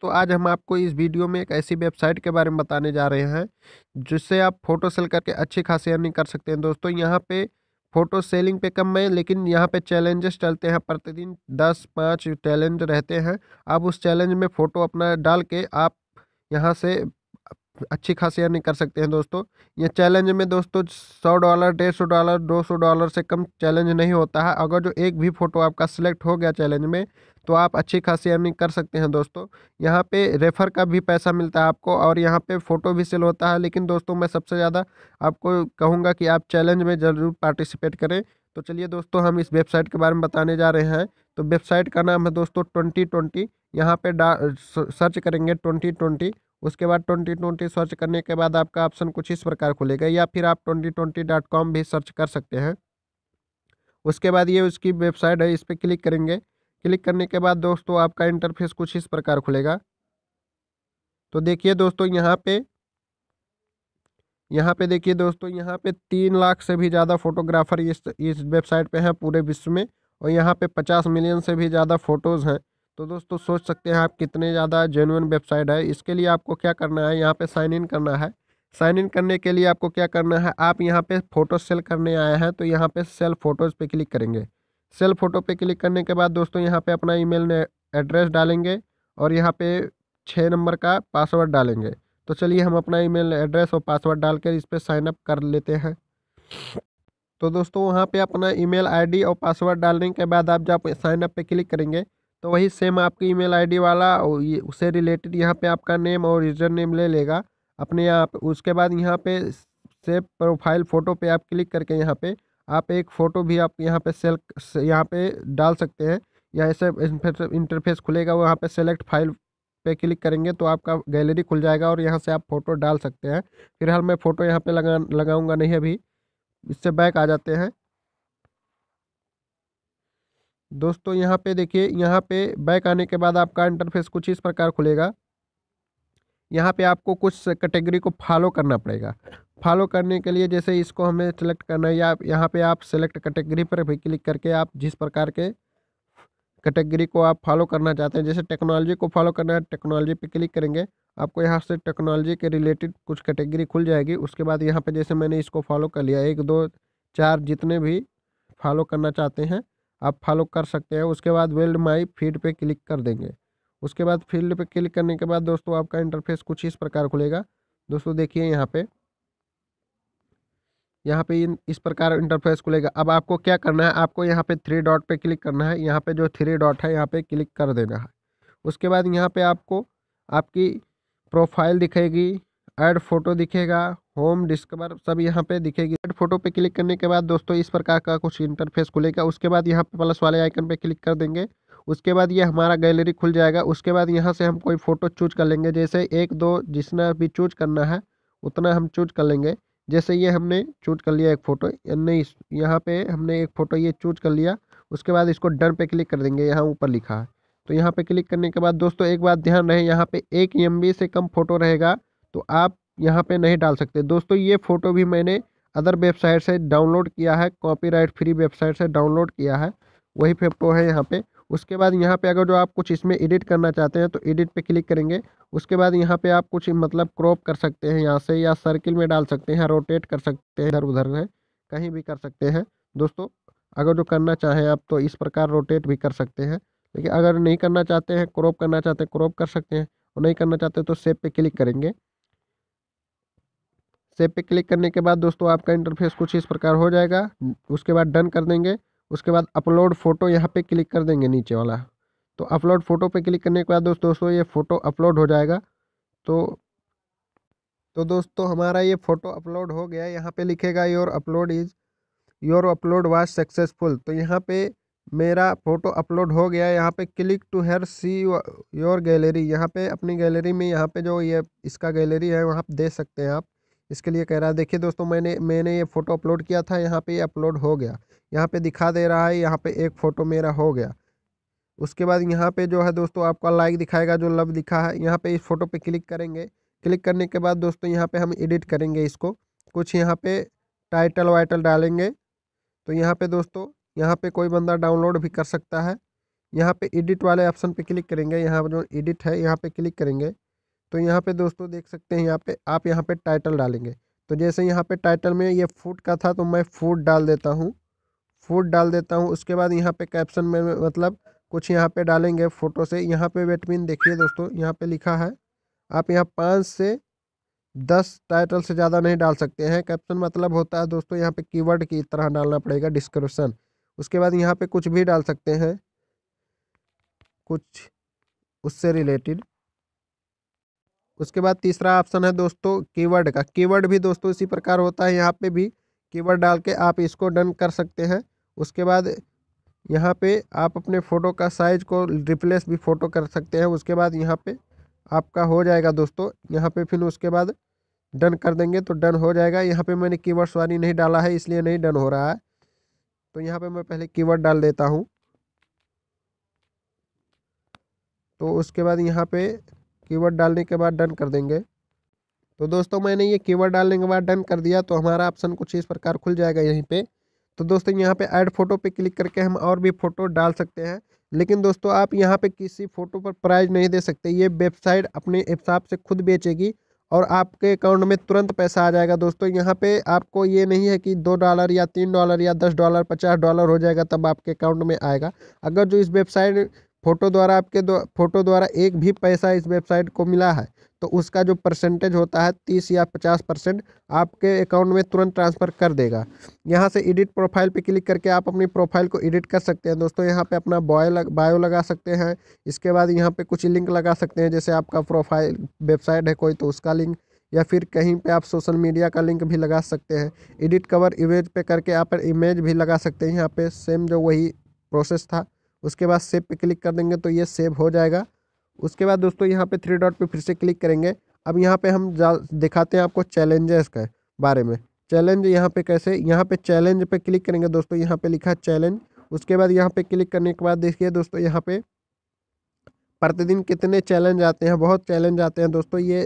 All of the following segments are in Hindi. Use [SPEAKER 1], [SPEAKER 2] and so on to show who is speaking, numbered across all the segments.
[SPEAKER 1] तो आज हम आपको इस वीडियो में एक ऐसी वेबसाइट के बारे में बताने जा रहे हैं जिससे आप फ़ोटो सेल करके अच्छी खासी अर्निंग कर सकते हैं दोस्तों यहाँ पे फ़ोटो सेलिंग पे कम है लेकिन यहाँ पे चैलेंजेस चलते हैं प्रतिदिन दस पाँच चैलेंज रहते हैं आप उस चैलेंज में फ़ोटो अपना डाल के आप यहाँ से अच्छी खासी अर्निंग कर सकते हैं दोस्तों ये चैलेंज में दोस्तों सौ डॉलर डेढ़ सौ डॉलर दो सौ डॉलर से कम चैलेंज नहीं होता है अगर जो एक भी फ़ोटो आपका सिलेक्ट हो गया चैलेंज में तो आप अच्छी खासी अर्निंग कर सकते हैं दोस्तों यहाँ पे रेफ़र का भी पैसा मिलता है आपको और यहाँ पे फ़ोटो भी सेल होता है लेकिन दोस्तों मैं सबसे ज़्यादा आपको कहूँगा कि आप चैलेंज में ज़रूर पार्टिसिपेट करें तो चलिए दोस्तों हम इस वेबसाइट के बारे में बताने जा रहे हैं तो वेबसाइट का नाम है दोस्तों ट्वेंटी ट्वेंटी यहाँ पर सर्च करेंगे ट्वेंटी ट्वेंटी उसके बाद ट्वेंटी ट्वेंटी सर्च करने के बाद आपका ऑप्शन कुछ इस प्रकार खुलेगा या फिर आप ट्वेंटी ट्वेंटी डॉट कॉम भी सर्च कर सकते हैं उसके बाद ये उसकी वेबसाइट है इस पर क्लिक करेंगे क्लिक करने के बाद दोस्तों आपका इंटरफेस कुछ इस प्रकार खुलेगा तो देखिए दोस्तों यहाँ पे यहाँ पे देखिए दोस्तों यहाँ पे तीन लाख से भी ज़्यादा फोटोग्राफर इस इस वेबसाइट पे हैं पूरे विश्व में और यहाँ पे पचास मिलियन से भी ज़्यादा फ़ोटोज़ हैं तो दोस्तों सोच सकते हैं आप कितने ज़्यादा जेनुअन वेबसाइट है इसके लिए आपको क्या करना है यहाँ पे साइन इन करना है साइन इन करने के लिए आपको क्या करना है आप यहाँ पे फ़ोटो सेल करने आए हैं तो यहाँ पे सेल फ़ोटोज़ पे क्लिक करेंगे सेल फ़ोटो पे क्लिक करने के बाद दोस्तों यहाँ पे अपना ईमेल एड्रेस डालेंगे और यहाँ पे छः नंबर का पासवर्ड डालेंगे तो चलिए हम अपना ई एड्रेस और पासवर्ड कर इस पर साइनअप कर लेते हैं तो दोस्तों वहाँ पर अपना ई मेल और पासवर्ड डालने के बाद आप जब साइनअप पर क्लिक करेंगे तो वही सेम आपकी ईमेल आईडी वाला उससे रिलेटेड यहाँ पे आपका नेम और यूज़र नेम ले लेगा अपने यहाँ उसके बाद यहाँ पे सेव प्रोफाइल फ़ोटो पे आप क्लिक करके यहाँ पे आप एक फ़ोटो भी आप यहाँ पे सेल यहाँ पे डाल सकते हैं यहाँ से इंटरफेस खुलेगा वहाँ पे सेलेक्ट फाइल पे क्लिक करेंगे तो आपका गैलरी खुल जाएगा और यहाँ से आप फ़ोटो डाल सकते हैं फिलहाल मैं फ़ोटो यहाँ पर लगा लगाऊँगा नहीं अभी इससे बैक आ जाते हैं दोस्तों यहाँ पे देखिए यहाँ पे बैक आने के बाद आपका इंटरफेस कुछ इस प्रकार खुलेगा यहाँ पे आपको कुछ कैटेगरी को फॉलो करना पड़ेगा फॉलो करने के लिए जैसे इसको हमें सेलेक्ट करना है या यहाँ पे आप सेलेक्ट कैटेगरी पर भी क्लिक करके आप जिस प्रकार के कैटेगरी को आप फॉलो करना चाहते हैं जैसे टेक्नोलॉजी को फॉलो करना है टेक्नोलॉजी पर क्लिक करेंगे आपको यहाँ से टेक्नोलॉजी के रिलेटेड कुछ कैटेगरी खुल जाएगी उसके बाद यहाँ पर जैसे मैंने इसको फॉलो कर लिया एक दो चार जितने भी फॉलो करना चाहते हैं आप फॉलो कर सकते हैं उसके बाद वेल्ड माई फीड पे क्लिक कर देंगे उसके बाद फील्ड पे क्लिक करने के बाद दोस्तों आपका इंटरफेस कुछ इस प्रकार खुलेगा दोस्तों देखिए यहाँ पे यहाँ पे इस प्रकार इंटरफेस खुलेगा अब आपको क्या करना है आपको यहाँ पे थ्री डॉट पे क्लिक करना है यहाँ पे जो थ्री डॉट है यहाँ पे क्लिक कर देना है उसके बाद यहाँ पे आपको आपकी प्रोफाइल दिखेगी ऐड फोटो दिखेगा होम डिस्कवर सब यहाँ पे दिखेगी ऐड फोटो पे क्लिक करने के बाद दोस्तों इस प्रकार का कुछ इंटरफेस खुलेगा उसके बाद यहाँ पे प्लस वाले आइकन पे क्लिक कर देंगे उसके बाद ये हमारा गैलरी खुल जाएगा उसके बाद यहाँ से हम कोई फ़ोटो चूज कर लेंगे जैसे एक दो जितना भी चूज करना है उतना हम चूज कर लेंगे जैसे ये हमने चूज कर लिया एक फ़ोटो नहीं यहाँ पे हमने एक फ़ोटो ये चूज कर लिया उसके बाद इसको डन पे क्लिक कर देंगे यहाँ ऊपर लिखा है तो यहाँ पे क्लिक करने के बाद दोस्तों एक बात ध्यान रहे यहाँ पे एक एम से कम फ़ोटो रहेगा तो आप यहाँ पे नहीं डाल सकते दोस्तों ये फ़ोटो भी मैंने अदर वेबसाइट से डाउनलोड किया है कॉपीराइट फ्री वेबसाइट से डाउनलोड किया है वही फोटो है यहाँ पे उसके बाद यहाँ पे अगर जो आप कुछ इसमें एडिट करना चाहते हैं तो एडिट पे क्लिक करेंगे उसके बाद यहाँ पे आप कुछ मतलब क्रॉप कर सकते हैं यहाँ से या सर्किल में डाल सकते हैं रोटेट कर सकते हैं इधर उधर है कहीं भी कर सकते हैं दोस्तों अगर जो करना चाहें आप तो इस प्रकार रोटेट भी कर सकते हैं लेकिन अगर नहीं करना चाहते हैं क्रॉप करना चाहते हैं क्रॉप कर सकते हैं और नहीं करना चाहते तो सेब पे क्लिक करेंगे सेव पे क्लिक करने के बाद दोस्तों आपका इंटरफेस कुछ इस प्रकार हो जाएगा उसके बाद डन कर देंगे उसके बाद अपलोड फ़ोटो यहाँ पे क्लिक कर देंगे नीचे वाला तो अपलोड फ़ोटो पे क्लिक करने के बाद दोस्तों दोस्तों ये फ़ोटो अपलोड हो जाएगा तो तो दोस्तों हमारा ये फ़ोटो अपलोड हो गया यहाँ पे लिखेगा your upload is your upload was successful तो यहाँ पे मेरा फ़ोटो अपलोड हो गया यहाँ पे click to here see your gallery यहाँ पे अपनी गैलरी में यहाँ पे जो ये इसका गैलरी है वहाँ पर देख सकते हैं आप इसके लिए कह रहा है देखिए दोस्तों मैंने मैंने ये फ़ोटो अपलोड किया था यहाँ पे ये अपलोड हो गया यहाँ पे दिखा दे रहा है यहाँ पे एक फ़ोटो मेरा हो गया उसके बाद यहाँ पे जो है दोस्तों आपका लाइक दिखाएगा जो लव लिखा है यहाँ पे इस फ़ोटो पे क्लिक करेंगे क्लिक करने के बाद दोस्तों यहाँ पर हम एडिट करेंगे इसको कुछ यहाँ पर टाइटल वाइटल डालेंगे तो यहाँ पर दोस्तों यहाँ पर कोई बंदा डाउनलोड भी कर सकता है यहाँ पर एडिट वाले ऑप्शन पर क्लिक करेंगे यहाँ जो एडिट है यहाँ पर क्लिक करेंगे तो यहाँ पे दोस्तों देख सकते हैं यहाँ पे आप यहाँ पे टाइटल डालेंगे तो जैसे यहाँ पे टाइटल में ये फूड का था तो मैं फूड डाल देता हूँ फूड डाल देता हूँ उसके बाद यहाँ पे कैप्शन में मतलब कुछ यहाँ पे डालेंगे फ़ोटो से यहाँ पे वेटमिन देखिए दोस्तों यहाँ पे लिखा है आप यहाँ पाँच से दस टाइटल से ज़्यादा नहीं डाल सकते हैं कैप्शन मतलब होता है दोस्तों यहाँ पे कीवर्ड की तरह डालना पड़ेगा डिस्क्रिप्शन उसके बाद यहाँ पर कुछ भी डाल सकते हैं कुछ उससे रिलेटेड उसके बाद तीसरा ऑप्शन है दोस्तों कीवर्ड का कीवर्ड भी दोस्तों इसी प्रकार होता है यहाँ पे भी कीवर्ड डाल के आप इसको डन कर सकते हैं उसके बाद यहाँ पे आप अपने फ़ोटो का साइज को रिप्लेस भी फ़ोटो कर सकते हैं उसके बाद यहाँ पे आपका हो जाएगा दोस्तों यहाँ पे फिर उसके बाद डन कर देंगे तो डन हो जाएगा यहाँ पर मैंने कीवर्ड सवारी नहीं डाला है इसलिए नहीं डन हो रहा है तो यहाँ पर मैं पहले कीवर्ड डाल देता हूँ तो उसके बाद यहाँ पे कीवर्ड डालने के बाद डन कर देंगे तो दोस्तों मैंने ये कीवर्ड डालने के बाद डन कर दिया तो हमारा ऑप्शन कुछ इस प्रकार खुल जाएगा यहीं पे तो दोस्तों यहाँ पे ऐड फोटो पे क्लिक करके हम और भी फ़ोटो डाल सकते हैं लेकिन दोस्तों आप यहाँ पे किसी फ़ोटो पर प्राइज नहीं दे सकते ये वेबसाइट अपने हिसाब से खुद बेचेगी और आपके अकाउंट में तुरंत पैसा आ जाएगा दोस्तों यहाँ पे आपको ये नहीं है कि दो डॉलर या तीन डॉलर या दस डॉलर पचास डॉलर हो जाएगा तब आपके अकाउंट में आएगा अगर जो इस वेबसाइट फोटो द्वारा आपके दो फोटो द्वारा एक भी पैसा इस वेबसाइट को मिला है तो उसका जो परसेंटेज होता है तीस या पचास परसेंट आपके अकाउंट में तुरंत ट्रांसफ़र कर देगा यहाँ से एडिट प्रोफाइल पे क्लिक करके आप अपनी प्रोफाइल को एडिट कर सकते हैं दोस्तों यहाँ पे अपना बॉय लग, बायो लगा सकते हैं इसके बाद यहाँ पे कुछ लिंक लगा सकते हैं जैसे आपका प्रोफाइल वेबसाइट है कोई तो उसका लिंक या फिर कहीं पे आप सोशल मीडिया का लिंक भी लगा सकते हैं एडिट कवर इमेज पे करके आप इमेज भी लगा सकते हैं यहाँ पे सेम जो वही प्रोसेस था उसके बाद सेव पे क्लिक कर देंगे तो ये सेव हो जाएगा उसके बाद दोस्तों यहाँ पे थ्री डॉट पे फिर से क्लिक करेंगे अब यहाँ पे हम दिखाते हैं आपको चैलेंजेस के बारे में चैलेंज यहाँ पे कैसे यहाँ पे चैलेंज पे क्लिक करेंगे दोस्तों यहाँ पे लिखा चैलेंज उसके बाद यहाँ पे क्लिक करने के बाद देखिए दोस्तों यहाँ पे प्रतिदिन कितने चैलेंज आते हैं बहुत चैलेंज आते हैं दोस्तों ये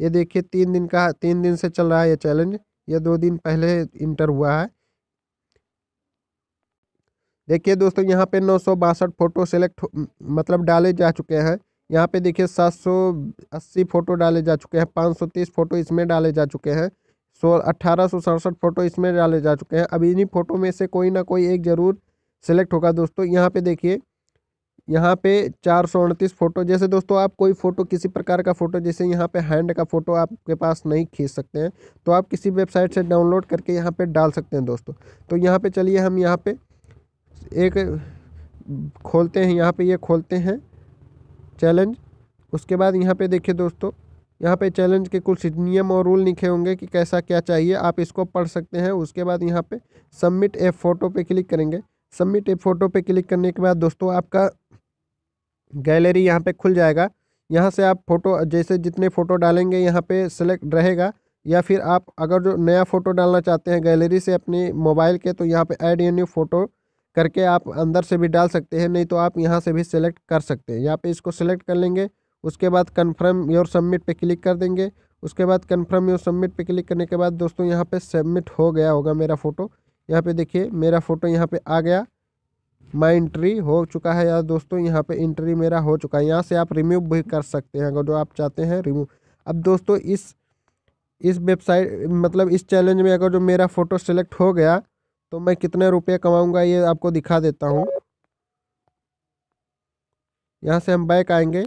[SPEAKER 1] ये देखिए तीन दिन का तीन दिन से चल रहा है ये चैलेंज ये दो दिन पहले इंटर हुआ है देखिए दोस्तों यहाँ पे नौ फोटो सेलेक्ट मतलब डाले जा चुके हैं यहाँ पे देखिए 780 फोटो डाले जा चुके हैं 530 फोटो इसमें डाले जा चुके हैं सो अट्ठारह फोटो इसमें डाले जा चुके हैं अब इन्हीं फोटो में से कोई ना कोई एक ज़रूर सेलेक्ट होगा दोस्तों यहाँ पे देखिए यहाँ पे चार सौ अड़तीस फ़ोटो जैसे दोस्तों आप कोई फ़ोटो किसी प्रकार का फ़ोटो जैसे यहाँ पे हैंड का फ़ोटो आपके पास नहीं खींच सकते हैं तो आप किसी वेबसाइट से डाउनलोड करके यहाँ पे डाल सकते हैं दोस्तों तो यहाँ पे चलिए हम यहाँ पे एक खोलते हैं यहाँ पे ये यह खोलते हैं चैलेंज उसके बाद यहाँ पे देखिए दोस्तों यहाँ पे चैलेंज के कुछ नियम और रूल लिखे होंगे कि कैसा क्या चाहिए आप इसको पढ़ सकते हैं उसके बाद यहाँ पे सबमिट ए फ़ोटो पे क्लिक करेंगे सबमिट ए फ़ोटो पे क्लिक करने के बाद दोस्तों आपका गैलरी यहाँ पे खुल जाएगा यहाँ से आप फ़ोटो जैसे जितने फ़ोटो डालेंगे यहाँ पर सेलेक्ट रहेगा या फिर आप अगर जो नया फ़ोटो डालना चाहते हैं गैलरी से अपने मोबाइल के तो यहाँ पे ऐड ए न्यू फ़ोटो करके आप अंदर से भी डाल सकते हैं नहीं तो आप यहाँ से भी सिलेक्ट कर सकते हैं यहाँ पे इसको सिलेक्ट कर लेंगे उसके बाद कन्फर्म योर सबमिट पे क्लिक कर देंगे उसके बाद कन्फर्म योर सबमिट पे क्लिक करने के बाद दोस्तों यहाँ पे सबमिट हो गया होगा मेरा फ़ोटो यहाँ पे देखिए मेरा फ़ोटो यहाँ पे आ गया माई इंट्री हो चुका है यार दोस्तों यहाँ पे इंट्री मेरा हो चुका है यहाँ से आप रिमूव भी कर सकते हैं अगर जो आप चाहते हैं रिमूव अब दोस्तों इस इस वेबसाइट मतलब इस चैलेंज में अगर जो मेरा फ़ोटो सेलेक्ट हो गया तो मैं कितने रुपये कमाऊँगा ये आपको दिखा देता हूँ यहाँ से हम बैक आएंगे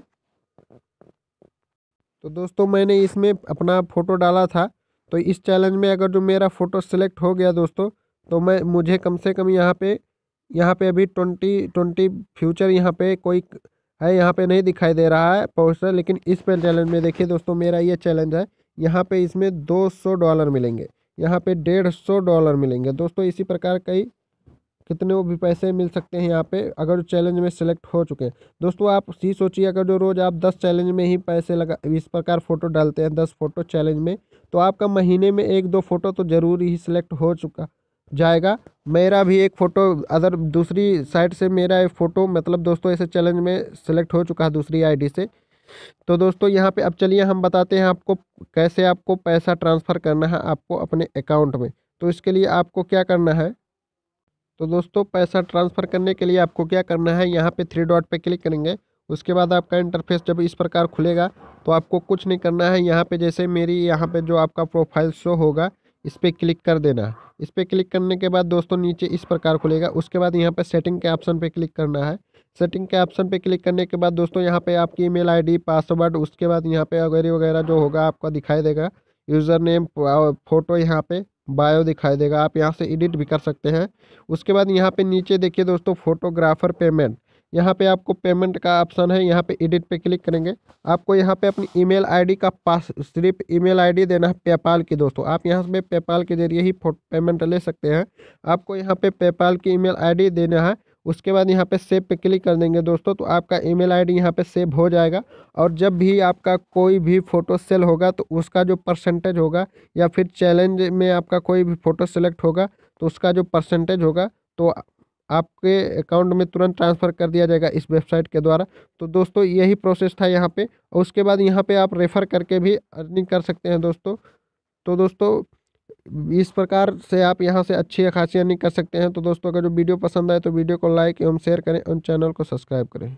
[SPEAKER 1] तो दोस्तों मैंने इसमें अपना फ़ोटो डाला था तो इस चैलेंज में अगर जो मेरा फ़ोटो सिलेक्ट हो गया दोस्तों तो मैं मुझे कम से कम यहाँ पे यहाँ पे अभी ट्वेंटी ट्वेंटी फ्यूचर यहाँ पे कोई है यहाँ पे नहीं दिखाई दे रहा है पोस्टर लेकिन इस पे चैलेंज में देखिए दोस्तों मेरा ये चैलेंज है यहाँ पर इसमें दो डॉलर मिलेंगे यहाँ पे डेढ़ सौ डॉलर मिलेंगे दोस्तों इसी प्रकार कई कितने वो भी पैसे मिल सकते हैं यहाँ पे अगर चैलेंज में सेलेक्ट हो चुके हैं दोस्तों आप सी सोचिए अगर जो रोज़ आप दस चैलेंज में ही पैसे लगा इस प्रकार फ़ोटो डालते हैं दस फोटो चैलेंज में तो आपका महीने में एक दो फ़ोटो तो ज़रूर ही सिलेक्ट हो चुका जाएगा मेरा भी एक फ़ोटो अदर दूसरी साइट से मेरा एक फ़ोटो मतलब दोस्तों ऐसे चैलेंज में सेलेक्ट हो चुका है दूसरी आईडी से तो दोस्तों यहाँ पे अब चलिए हम बताते हैं आपको कैसे आपको पैसा ट्रांसफ़र करना है आपको अपने अकाउंट में तो इसके लिए आपको क्या करना है तो दोस्तों पैसा ट्रांसफ़र करने के लिए आपको क्या करना है यहाँ पे थ्री डॉट पे क्लिक करेंगे उसके बाद आपका इंटरफेस जब इस प्रकार खुलेगा तो आपको कुछ नहीं करना है यहाँ पर जैसे मेरी यहाँ पर जो आपका प्रोफाइल शो होगा इस पर क्लिक कर देना इस पर क्लिक करने के बाद दोस्तों नीचे इस प्रकार खुलेगा उसके बाद यहाँ पर सेटिंग के ऑप्शन पर क्लिक करना है सेटिंग के ऑप्शन पे क्लिक करने के बाद दोस्तों यहाँ पे आपकी ईमेल आईडी पासवर्ड उसके बाद यहाँ पे वगैरह वगैरह जो होगा आपका दिखाई देगा यूज़र नेम फोटो यहाँ पे बायो दिखाई देगा आप यहाँ से एडिट भी कर सकते हैं उसके बाद यहाँ पे नीचे देखिए दोस्तों फोटोग्राफर पेमेंट यहाँ पे आपको पेमेंट का ऑप्शन है यहाँ पे एडिट पे क्लिक करेंगे आपको यहाँ पे अपनी ईमेल आईडी का पास सिर्फ ईमेल आईडी देना है पेपाल की दोस्तों आप यहाँ पे पेपाल के जरिए ही पेमेंट ले सकते हैं आपको यहाँ पे पेपाल की ईमेल आईडी देना है उसके बाद यहाँ पे सेव पे क्लिक कर देंगे दोस्तों तो आपका ईमेल आईडी यहाँ पे सेव हो जाएगा और जब भी आपका कोई भी फ़ोटो सेल होगा तो उसका जो परसेंटेज होगा या फिर चैलेंज में आपका कोई भी फ़ोटो सेलेक्ट होगा तो उसका जो परसेंटेज होगा तो आपके अकाउंट में तुरंत ट्रांसफ़र कर दिया जाएगा इस वेबसाइट के द्वारा तो दोस्तों यही प्रोसेस था यहाँ पे और उसके बाद यहाँ पे आप रेफ़र करके भी अर्निंग कर सकते हैं दोस्तों तो दोस्तों इस प्रकार से आप यहाँ से अच्छी खासी अर्निंग कर सकते हैं तो दोस्तों अगर जो वीडियो पसंद आए तो वीडियो को लाइक एवं शेयर करें और चैनल को सब्सक्राइब करें